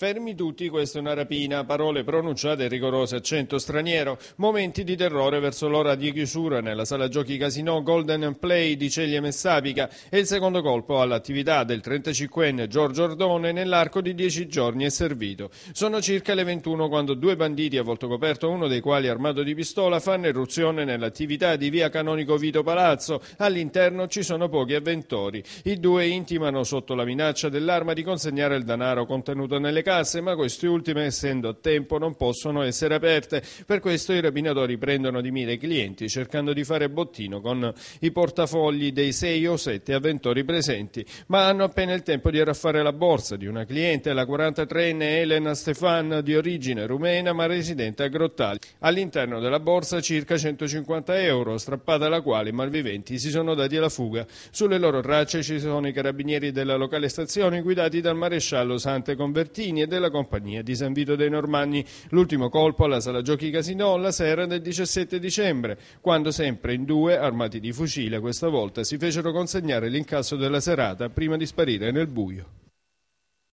Fermi tutti, questa è una rapina, parole pronunciate rigorose, accento straniero, momenti di terrore verso l'ora di chiusura nella sala giochi Casino Golden Play di Ceglie Messapica e il secondo colpo all'attività del 35enne Giorgio Ordone nell'arco di 10 giorni è servito. Sono circa le 21 quando due banditi a volto coperto, uno dei quali armato di pistola, fanno irruzione nell'attività di via Canonico Vito Palazzo. All'interno ci sono pochi avventori. I due intimano sotto la minaccia dell'arma di consegnare il denaro contenuto nelle casse, ma queste ultime, essendo a tempo, non possono essere aperte. Per questo i rapinatori prendono di mira i clienti, cercando di fare bottino con i portafogli dei sei o sette avventori presenti, ma hanno appena il tempo di raffare la borsa di una cliente, la 43enne Elena Stefan, di origine rumena ma residente a Grottali. All'interno della borsa circa 150 euro, strappata la quale i malviventi si sono dati alla fuga. Sulle loro tracce ci sono i carabinieri della locale stazione guidati dal maresciallo Sante Convertini Martini e della Compagnia di San Vito dei Normanni. L'ultimo colpo alla Sala Giochi Casinò la sera del 17 dicembre, quando sempre in due, armati di fucile, questa volta si fecero consegnare l'incasso della serata prima di sparire nel buio.